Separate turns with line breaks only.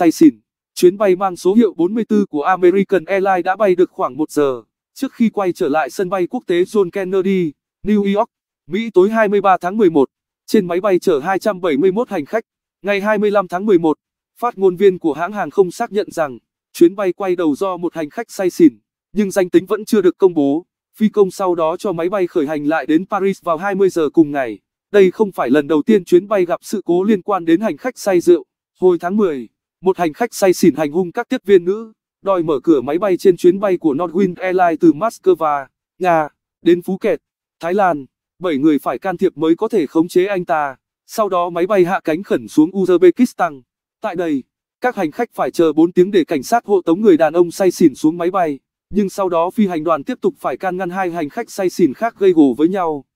say xỉn. Chuyến bay mang số hiệu 44 của American Airlines đã bay được khoảng 1 giờ, trước khi quay trở lại sân bay quốc tế John Kennedy, New York, Mỹ tối 23 tháng 11. Trên máy bay chở 271 hành khách, ngày 25 tháng 11, phát ngôn viên của hãng hàng không xác nhận rằng chuyến bay quay đầu do một hành khách say xỉn, nhưng danh tính vẫn chưa được công bố. Phi công sau đó cho máy bay khởi hành lại đến Paris vào 20 giờ cùng ngày. Đây không phải lần đầu tiên chuyến bay gặp sự cố liên quan đến hành khách say rượu. Hồi tháng 10, một hành khách say xỉn hành hung các tiếp viên nữ, đòi mở cửa máy bay trên chuyến bay của Northwind Airlines từ Moscow, Nga, đến Phú Kẹt, Thái Lan. Bảy người phải can thiệp mới có thể khống chế anh ta. Sau đó máy bay hạ cánh khẩn xuống Uzbekistan. Tại đây, các hành khách phải chờ 4 tiếng để cảnh sát hộ tống người đàn ông say xỉn xuống máy bay. Nhưng sau đó phi hành đoàn tiếp tục phải can ngăn hai hành khách say xỉn khác gây gổ với nhau.